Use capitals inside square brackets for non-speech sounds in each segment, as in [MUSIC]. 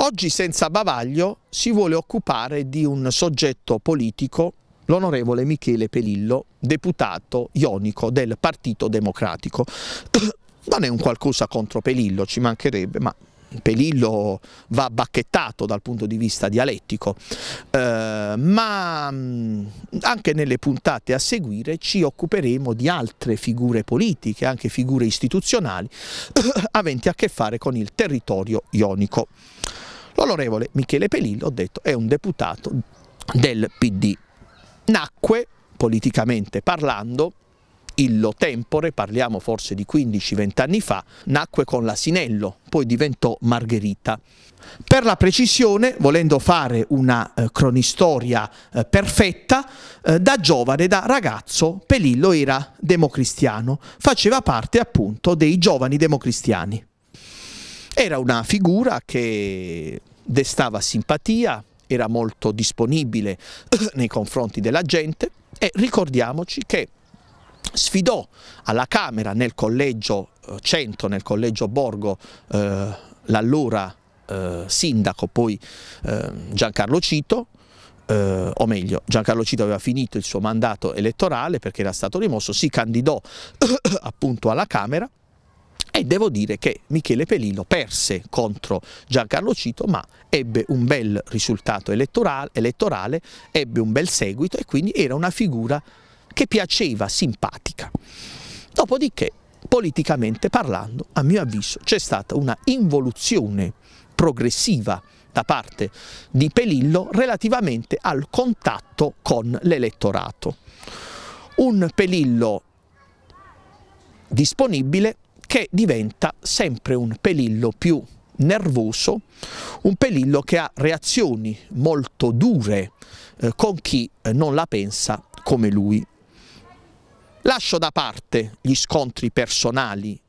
Oggi senza bavaglio si vuole occupare di un soggetto politico, l'onorevole Michele Pelillo, deputato ionico del Partito Democratico. [COUGHS] Non è un qualcosa contro Pelillo, ci mancherebbe, ma Pelillo va bacchettato dal punto di vista dialettico, eh, ma mm, anche nelle puntate a seguire ci occuperemo di altre figure politiche, anche figure istituzionali, [COUGHS] aventi a che fare con il territorio ionico. L'onorevole Michele Pelillo, ho detto, è un deputato del PD. Nacque, politicamente parlando, illo tempore, parliamo forse di 15-20 anni fa, nacque con l'asinello, poi diventò Margherita. Per la precisione, volendo fare una eh, cronistoria eh, perfetta, eh, da giovane, da ragazzo, Pelillo era democristiano, faceva parte appunto dei giovani democristiani. Era una figura che destava simpatia, era molto disponibile [CLEARS THROAT] nei confronti della gente e ricordiamoci che sfidò alla Camera nel collegio eh, Centro, nel collegio Borgo, eh, l'allora eh, sindaco, poi eh, Giancarlo Cito, eh, o meglio Giancarlo Cito aveva finito il suo mandato elettorale perché era stato rimosso, si candidò [CLEARS THROAT] appunto alla Camera e devo dire che Michele Pelino perse contro Giancarlo Cito ma ebbe un bel risultato elettorale, elettorale ebbe un bel seguito e quindi era una figura che piaceva, simpatica. Dopodiché politicamente parlando a mio avviso c'è stata una involuzione progressiva da parte di Pelillo relativamente al contatto con l'elettorato. Un Pelillo disponibile che diventa sempre un pelillo più nervoso, un pelillo che ha reazioni molto dure eh, con chi eh, non la pensa come lui. Lascio da parte gli scontri personali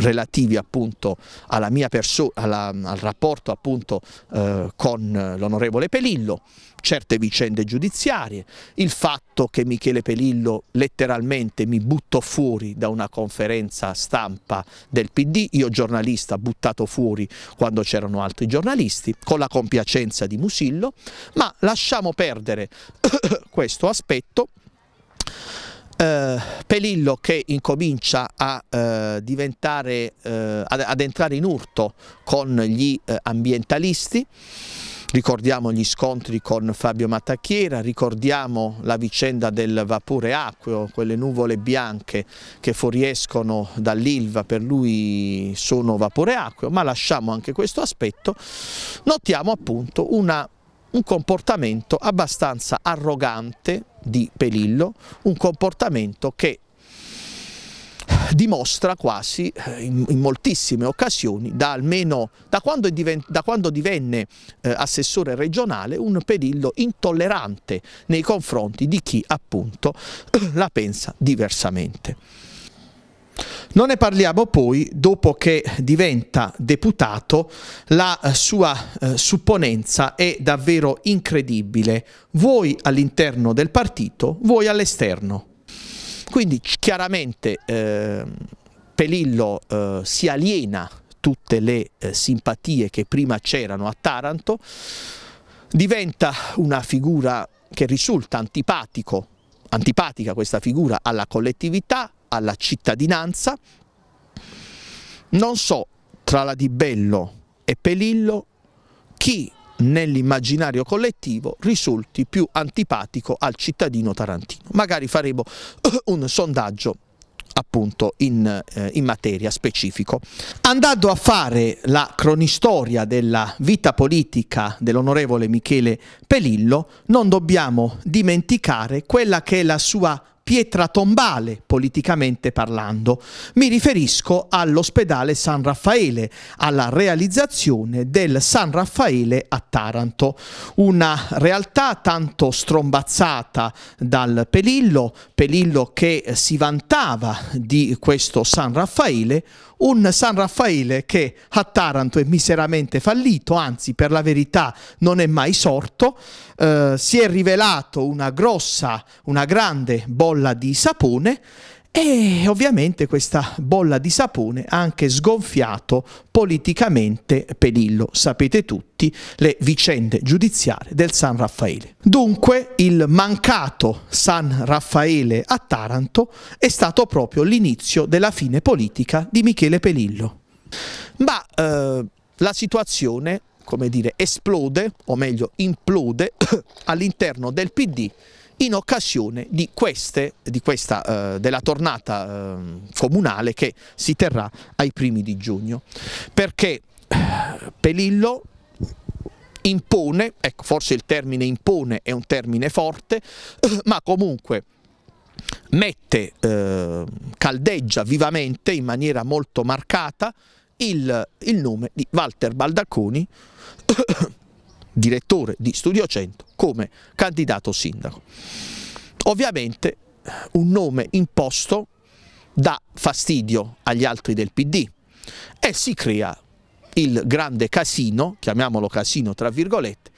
relativi appunto alla mia persona, al rapporto appunto eh, con l'onorevole Pelillo, certe vicende giudiziarie, il fatto che Michele Pelillo letteralmente mi buttò fuori da una conferenza stampa del PD, io giornalista buttato fuori quando c'erano altri giornalisti, con la compiacenza di Musillo, ma lasciamo perdere [COUGHS] questo aspetto eh, Pelillo che incomincia a eh, diventare, eh, ad, ad, entrare in urto con gli eh, ambientalisti, ricordiamo gli scontri con Fabio Matacchiera, ricordiamo la vicenda del vapore acqueo, quelle nuvole bianche che fuoriescono dall'Ilva, per lui sono vapore acqueo, ma lasciamo anche questo aspetto, notiamo appunto una un comportamento abbastanza arrogante di Pelillo, un comportamento che dimostra quasi eh, in, in moltissime occasioni, da almeno da quando, diven, da quando divenne eh, assessore regionale, un Pelillo intollerante nei confronti di chi appunto [CLEARS THROAT] la pensa diversamente. Non ne parliamo poi dopo che diventa deputato, la eh, sua eh, supponenza è davvero incredibile, voi all'interno del partito, voi all'esterno. Quindi chiaramente eh, Pelillo eh, si aliena tutte le eh, simpatie che prima c'erano a Taranto, diventa una figura che risulta antipatico, antipatica questa figura alla collettività, alla cittadinanza. Non so tra la Di Bello e Pelillo chi nell'immaginario collettivo risulti più antipatico al cittadino tarantino. Magari faremo eh, un sondaggio appunto in, eh, in, materia specifico. Andando a fare la cronistoria della vita politica dell'onorevole Michele Pelillo, non dobbiamo dimenticare quella che è la sua pietra tombale, politicamente parlando. Mi riferisco all'ospedale San Raffaele, alla realizzazione del San Raffaele a Taranto, una realtà tanto strombazzata dal Pelillo, Pelillo che si vantava di questo San Raffaele, un San Raffaele che a Taranto è miseramente fallito, anzi per la verità non è mai sorto, eh, si è rivelato una grossa, una grande bolla di sapone e ovviamente questa bolla di sapone ha anche sgonfiato politicamente Pelillo, sapete tutti le vicende giudiziarie del San Raffaele. Dunque il mancato San Raffaele a Taranto è stato proprio l'inizio della fine politica di Michele Pelillo. Ma eh, la situazione, come dire, esplode, o meglio implode, [COUGHS] all'interno del PD in occasione di, queste, di questa, eh, della tornata eh, comunale che si terrà ai primi di giugno. Perché eh, Pelillo impone, ecco forse il termine impone è un termine forte, eh, ma comunque mette, eh, caldeggia vivamente in maniera molto marcata il, il nome di Walter Baldacconi [COUGHS] direttore di Studio 100 come candidato sindaco. Ovviamente un nome imposto dà fastidio agli altri del PD e si crea il grande casino, chiamiamolo casino tra virgolette,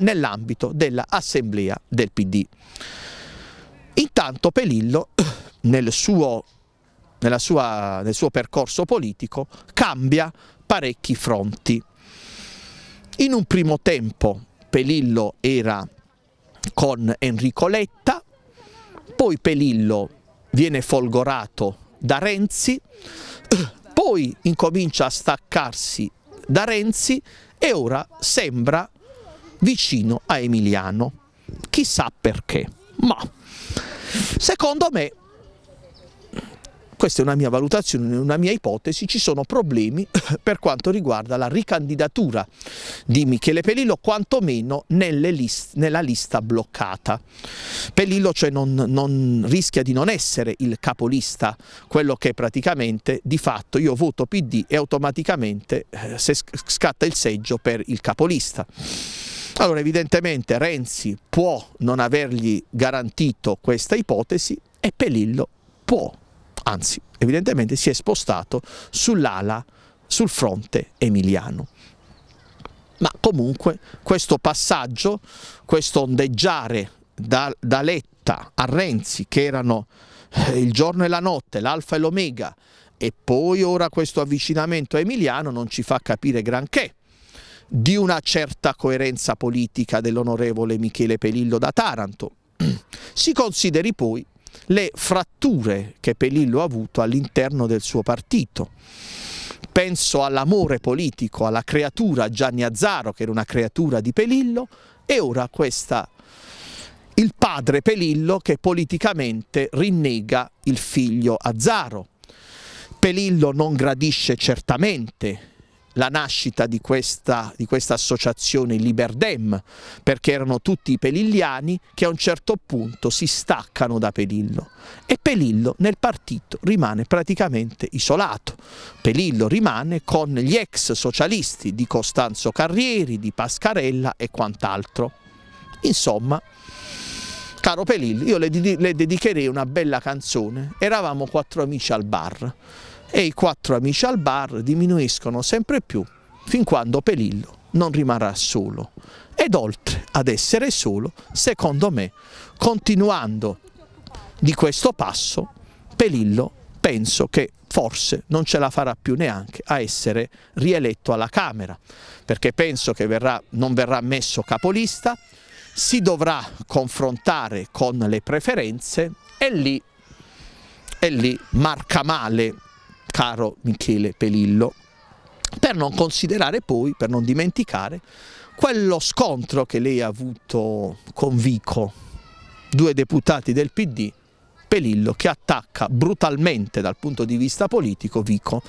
nell'ambito dell'assemblea del PD. Intanto Pelillo [CLEARS THROAT] nel suo, sua, nel suo percorso politico cambia parecchi fronti in un primo tempo Pelillo era con Enrico Letta, poi Pelillo viene folgorato da Renzi, [CLEARS THROAT] poi incomincia a staccarsi da Renzi e ora sembra vicino a Emiliano. Chissà perché, ma secondo me questa è una mia valutazione, una mia ipotesi, ci sono problemi [LAUGHS] per quanto riguarda la ricandidatura di Michele Pelillo, quantomeno list, nella lista bloccata. Pelillo cioè non, non rischia di non essere il capolista, quello che praticamente di fatto io voto PD e automaticamente eh, scatta il seggio per il capolista. Allora evidentemente Renzi può non avergli garantito questa ipotesi e Pelillo può anzi evidentemente si è spostato sull'ala, sul fronte emiliano. Ma comunque questo passaggio, questo ondeggiare da, da Letta a Renzi, che erano eh, il giorno e la notte, l'alfa e l'omega, e poi ora questo avvicinamento a Emiliano non ci fa capire granché di una certa coerenza politica dell'onorevole Michele Pelillo da Taranto. [CLEARS THROAT] Si consideri poi le fratture che Pelillo ha avuto all'interno del suo partito. Penso all'amore politico, alla creatura Gianni Azzaro, che era una creatura di Pelillo, e ora questa, il padre Pelillo che politicamente rinnega il figlio Azzaro. Pelillo non gradisce certamente la nascita di questa, di questa associazione Liberdem, perché erano tutti i pelilliani che a un certo punto si staccano da Pelillo e Pelillo nel partito rimane praticamente isolato. Pelillo rimane con gli ex socialisti di Costanzo Carrieri, di Pascarella e quant'altro. Insomma, caro Pelillo, io le, le dedicherei una bella canzone. Eravamo quattro amici al bar e i quattro amici al bar diminuiscono sempre più fin quando Pelillo non rimarrà solo. Ed oltre ad essere solo, secondo me, continuando di questo passo, Pelillo penso che forse non ce la farà più neanche a essere rieletto alla Camera, perché penso che verrà, non verrà messo capolista, si dovrà confrontare con le preferenze e lì, e lì marca male caro Michele Pelillo, per non considerare poi, per non dimenticare, quello scontro che lei ha avuto con Vico, due deputati del PD, Pelillo che attacca brutalmente dal punto di vista politico Vico.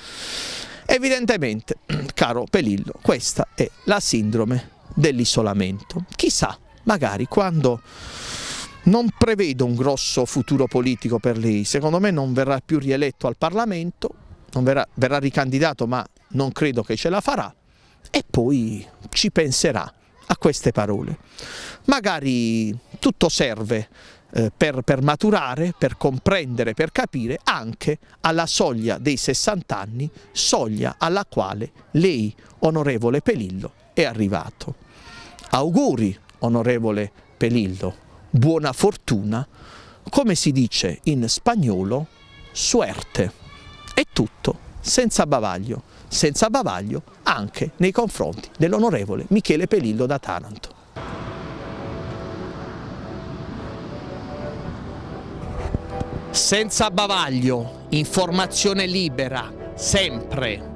Evidentemente, caro Pelillo, questa è la sindrome dell'isolamento. Chissà, magari quando non prevedo un grosso futuro politico per lei, secondo me non verrà più rieletto al Parlamento, verrà, verrà ricandidato ma non credo che ce la farà e poi ci penserà a queste parole. Magari tutto serve eh, per, per, maturare, per comprendere, per capire anche alla soglia dei 60 anni, soglia alla quale lei, onorevole Pelillo, è arrivato. Auguri, onorevole Pelillo, buona fortuna, come si dice in spagnolo, suerte. È tutto, senza bavaglio, senza bavaglio anche nei confronti dell'onorevole Michele Pelillo da Taranto. Senza bavaglio, informazione libera, sempre.